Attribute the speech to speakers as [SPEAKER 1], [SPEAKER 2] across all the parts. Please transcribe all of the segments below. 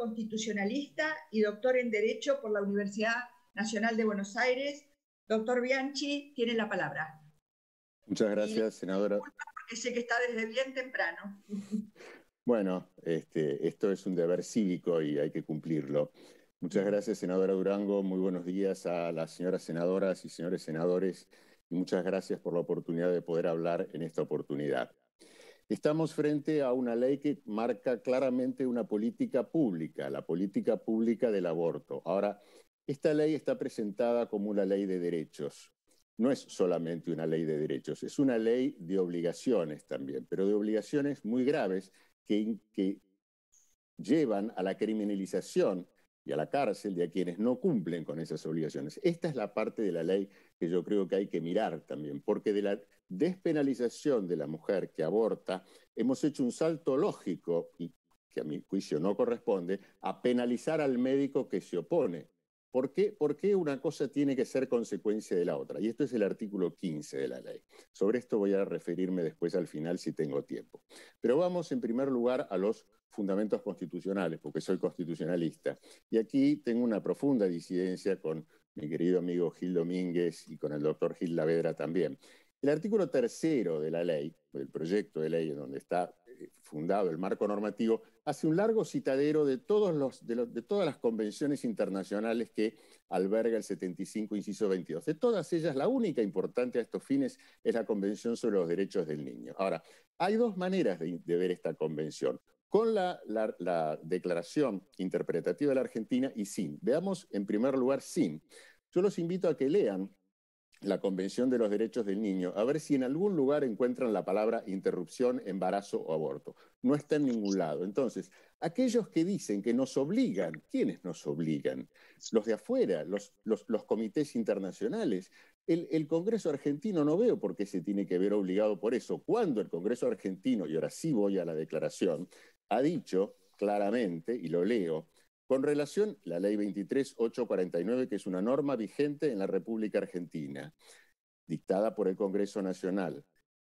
[SPEAKER 1] constitucionalista y doctor en Derecho por la Universidad Nacional de Buenos Aires. Doctor Bianchi, tiene la palabra. Muchas gracias, senadora. Porque sé que está desde bien temprano. Bueno, este, esto es un deber cívico y hay que cumplirlo. Muchas gracias, senadora Durango. Muy buenos días a las señoras senadoras y señores senadores. Y muchas gracias por la oportunidad de poder hablar en esta oportunidad. Estamos frente a una ley que marca claramente una política pública, la política pública del aborto. Ahora, esta ley está presentada como una ley de derechos. No es solamente una ley de derechos, es una ley de obligaciones también, pero de obligaciones muy graves que, que llevan a la criminalización y a la cárcel de a quienes no cumplen con esas obligaciones. Esta es la parte de la ley que yo creo que hay que mirar también, porque de la despenalización de la mujer que aborta, hemos hecho un salto lógico, y que a mi juicio no corresponde, a penalizar al médico que se opone. ¿Por qué? ¿Por qué una cosa tiene que ser consecuencia de la otra? Y esto es el artículo 15 de la ley. Sobre esto voy a referirme después al final si tengo tiempo. Pero vamos en primer lugar a los fundamentos constitucionales, porque soy constitucionalista. Y aquí tengo una profunda disidencia con mi querido amigo Gil Domínguez y con el doctor Gil Lavedra también. El artículo tercero de la ley, del proyecto de ley en donde está eh, fundado el marco normativo, hace un largo citadero de, todas las convenciones internacionales que alberga el 75, inciso 22. De todas ellas, la única importante a estos fines es la Convención sobre los Derechos del Niño. Ahora, hay dos maneras de ver esta convención con la, declaración interpretativa de la Argentina y sin. Veamos en primer lugar sin. Yo los invito a que lean la Convención de los Derechos del Niño, a ver si en algún lugar encuentran la palabra interrupción, embarazo o aborto. No está en ningún lado. Entonces, aquellos que dicen que nos obligan, ¿quiénes nos obligan? Los de afuera, los, comités internacionales. El, el, Congreso argentino no veo por qué se tiene que ver obligado por eso. Cuando el Congreso argentino, y ahora sí voy a la declaración, ha dicho claramente, y lo leo, con relación a la ley 23849, que es una norma vigente en la República Argentina, dictada por el Congreso Nacional.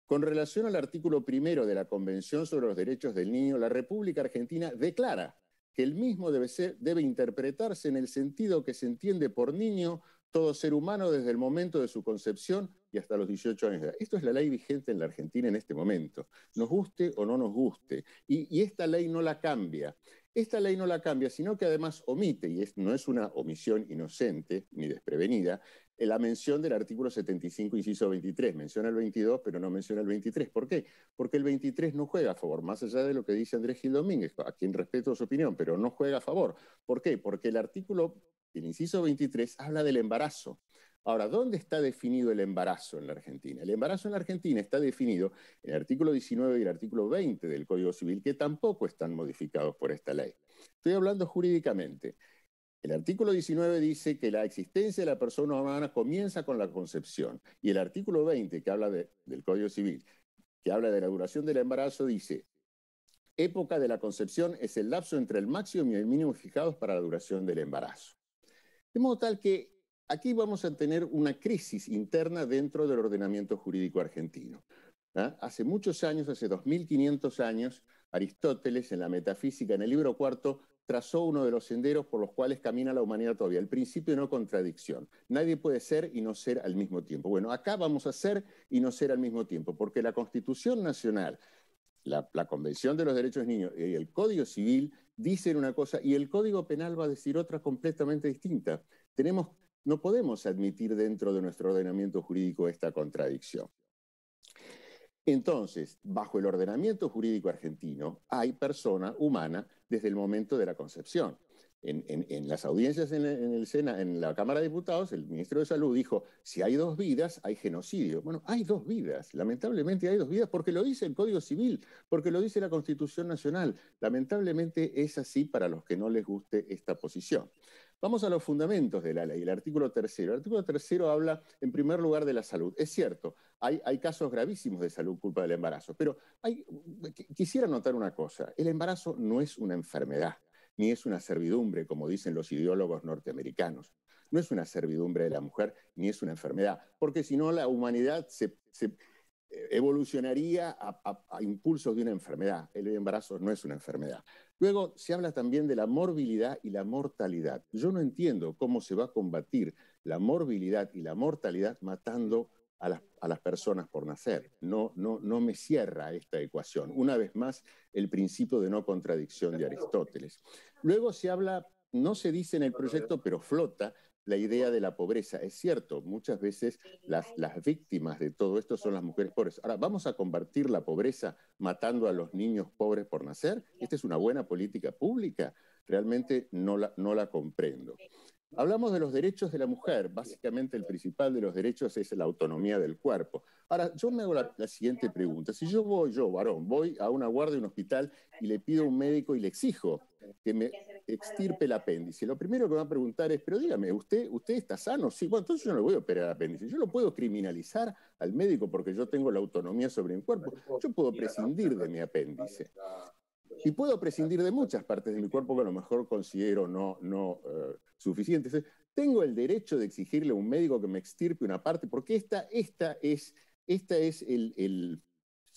[SPEAKER 1] Con relación al artículo primero de la Convención sobre los Derechos del Niño, la República Argentina declara que el mismo debe, debe interpretarse en el sentido que se entiende por niño todo ser humano desde el momento de su concepción y hasta los 18 años de edad. Esto es la ley vigente en la Argentina en este momento, nos guste o no nos guste. Y, esta ley no la cambia. Esta ley no la cambia, sino que además omite, y no es una omisión inocente ni desprevenida, eh, la mención del artículo 75, inciso 23. Menciona el 22, pero no menciona el 23. ¿Por qué? Porque el 23 no juega a favor, más allá de lo que dice Andrés Gil Domínguez, a quien respeto su opinión, pero no juega a favor. ¿Por qué? Porque el artículo el inciso 23 habla del embarazo. Ahora, ¿dónde está definido el embarazo en la Argentina? El embarazo en la Argentina está definido en el artículo 19 y el artículo 20 del Código Civil, que tampoco están modificados por esta ley. Estoy hablando jurídicamente. El artículo 19 dice que la existencia de la persona humana comienza con la concepción. Y el artículo 20, que habla del Código Civil, que habla de la duración del embarazo, dice, época de la concepción es el lapso entre el máximo y el mínimo fijados para la duración del embarazo. De modo tal que aquí vamos a tener una crisis interna dentro del ordenamiento jurídico argentino. ¿ah? Hace muchos años, hace 2500 años, Aristóteles en la Metafísica, en el libro cuarto, trazó uno de los senderos por los cuales camina la humanidad todavía, el principio de no contradicción. Nadie puede ser y no ser al mismo tiempo. Bueno, acá vamos a ser y no ser al mismo tiempo, porque la Constitución Nacional, la, Convención de los Derechos del Niño y el Código Civil dicen una cosa y el Código Penal va a decir otra completamente distinta. Tenemos, no podemos admitir dentro de nuestro ordenamiento jurídico esta contradicción. Entonces, bajo el ordenamiento jurídico argentino, hay persona humana desde el momento de la concepción en, las audiencias en, el Sena, en la Cámara de Diputados, el ministro de Salud dijo, si hay dos vidas, hay genocidio. Bueno, hay dos vidas, lamentablemente hay dos vidas, porque lo dice el Código Civil, porque lo dice la Constitución Nacional. Lamentablemente es así para los que no les guste esta posición. Vamos a los fundamentos de la ley, el artículo tercero. El artículo tercero habla, en primer lugar, de la salud. Es cierto, hay, casos gravísimos de salud culpa del embarazo, pero quisiera notar una cosa, el embarazo no es una enfermedad ni es una servidumbre, como dicen los ideólogos norteamericanos. No es una servidumbre de la mujer, ni es una enfermedad, porque si no la humanidad se, eh, evolucionaría a, a, impulsos de una enfermedad. El embarazo no es una enfermedad. Luego se habla también de la morbilidad y la mortalidad. Yo no entiendo cómo se va a combatir la morbilidad y la mortalidad matando a las, personas por nacer. No, me cierra esta ecuación. Una vez más, el principio de no contradicción de Aristóteles. Luego se habla, no se dice en el proyecto, pero flota la idea de la pobreza. Es cierto, muchas veces las, víctimas de todo esto son las mujeres pobres. Ahora, ¿vamos a combatir la pobreza matando a los niños pobres por nacer? ¿Esta es una buena política pública? Realmente no la comprendo. Hablamos de los derechos de la mujer. Básicamente el principal de los derechos es la autonomía del cuerpo. Ahora, yo me hago la, siguiente pregunta. Si yo voy, yo, varón, voy a una guardia de un hospital y le pido a un médico y le exijo que me extirpe el apéndice, lo primero que me va a preguntar es, pero dígame, ¿usted, usted está sano? Sí, bueno, entonces yo no le voy a operar el apéndice. Yo lo puedo criminalizar al médico porque yo tengo la autonomía sobre mi cuerpo. Yo puedo prescindir de mi apéndice y puedo prescindir de muchas partes de mi cuerpo que a lo mejor considero no, no eh, suficientes. Tengo el derecho de exigirle a un médico que me extirpe una parte, porque esta, esta es, esta es el, el,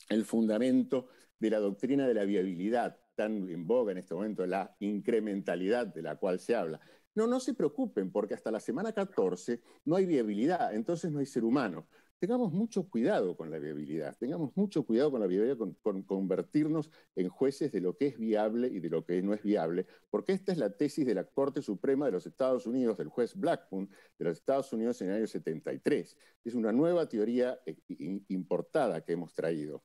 [SPEAKER 1] el fundamento de la doctrina de la viabilidad tan en boga en este momento, la incrementalidad de la cual se habla. No, no se preocupen, porque hasta la semana 14 no hay viabilidad, entonces no hay ser humano tengamos mucho cuidado con la viabilidad, tengamos mucho cuidado con la viabilidad, con, convertirnos en jueces de lo que es viable y de lo que no es viable, porque esta es la tesis de la Corte Suprema de los Estados Unidos, del juez Blackmun, de los Estados Unidos en el año 73. Es una nueva teoría eh, importada que hemos traído.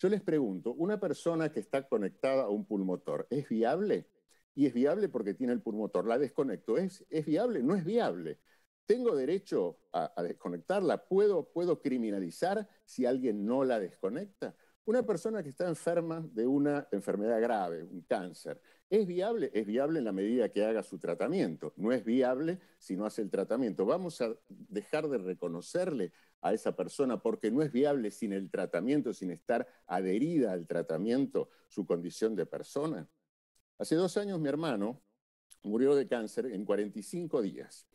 [SPEAKER 1] Yo les pregunto, ¿una persona que está conectada a un pulmotor es viable? Y es viable porque tiene el pulmotor. La desconecto. ¿Es, es viable? No es viable. ¿Tengo derecho a, desconectarla? ¿Puedo, ¿Puedo criminalizar si alguien no la desconecta? Una persona que está enferma de una enfermedad grave, un cáncer, ¿es viable? Es viable en la medida que haga su tratamiento. No es viable si no hace el tratamiento. Vamos a dejar de reconocerle a esa persona porque no es viable sin el tratamiento, sin estar adherida al tratamiento, su condición de persona. Hace dos años mi hermano murió de cáncer en 45 días.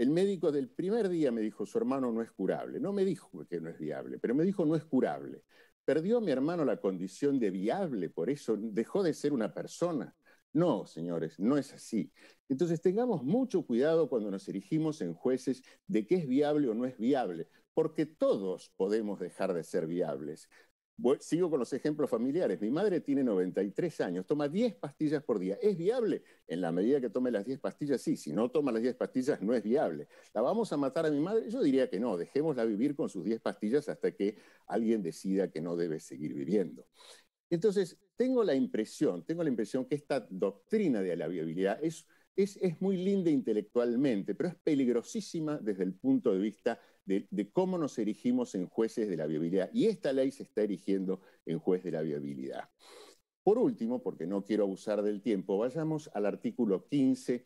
[SPEAKER 1] El médico del primer día me dijo, su hermano no es curable. No me dijo que no es viable, pero me dijo, no es curable. Perdió mi hermano la condición de viable, por eso dejó de ser una persona. No, señores, no es así. Entonces tengamos mucho cuidado cuando nos erigimos en jueces de qué es viable o no es viable, porque todos podemos dejar de ser viables sigo con los ejemplos familiares. Mi madre tiene 93 años, toma 10 pastillas por día. ¿Es viable? En la medida que tome las 10 pastillas, sí. Si no toma las 10 pastillas, no es viable. ¿La vamos a matar a mi madre? Yo diría que no. Dejémosla vivir con sus 10 pastillas hasta que alguien decida que no debe seguir viviendo. Entonces, tengo la impresión, tengo la impresión que esta doctrina de la viabilidad es, es, es muy linda intelectualmente, pero es peligrosísima desde el punto de vista de, cómo nos erigimos en jueces de la viabilidad. Y esta ley se está erigiendo en juez de la viabilidad. Por último, porque no quiero abusar del tiempo, vayamos al artículo 15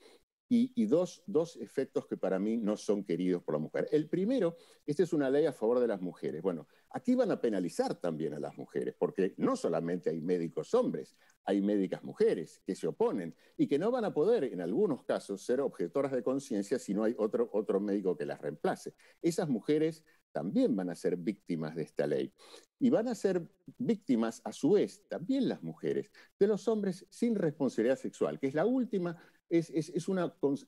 [SPEAKER 1] y, dos, efectos que para mí no son queridos por la mujer. El primero, esta es una ley a favor de las mujeres. Bueno, aquí van a penalizar también a las mujeres, porque no solamente hay médicos hombres, hay médicas mujeres que se oponen y que no van a poder, en algunos casos, ser objetoras de conciencia si no hay otro, otro médico que las reemplace. Esas mujeres también van a ser víctimas de esta ley. Y van a ser víctimas, a su vez, también las mujeres, de los hombres sin responsabilidad sexual, que es la última es, es, es un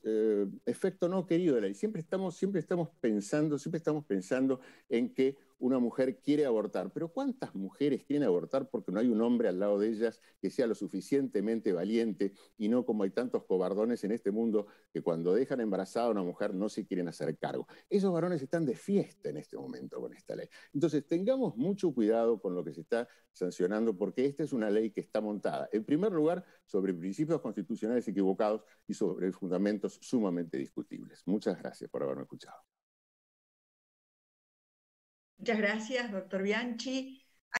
[SPEAKER 1] eh, efecto no querido de la y Siempre estamos, siempre estamos pensando, siempre estamos pensando en que una mujer quiere abortar, pero ¿cuántas mujeres quieren abortar porque no hay un hombre al lado de ellas que sea lo suficientemente valiente y no como hay tantos cobardones en este mundo que cuando dejan embarazada a una mujer no se quieren hacer cargo? Esos varones están de fiesta en este momento con esta ley. Entonces, tengamos mucho cuidado con lo que se está sancionando porque esta es una ley que está montada, en primer lugar, sobre principios constitucionales equivocados y sobre fundamentos sumamente discutibles. Muchas gracias por haberme escuchado. Muchas gracias, doctor Bianchi.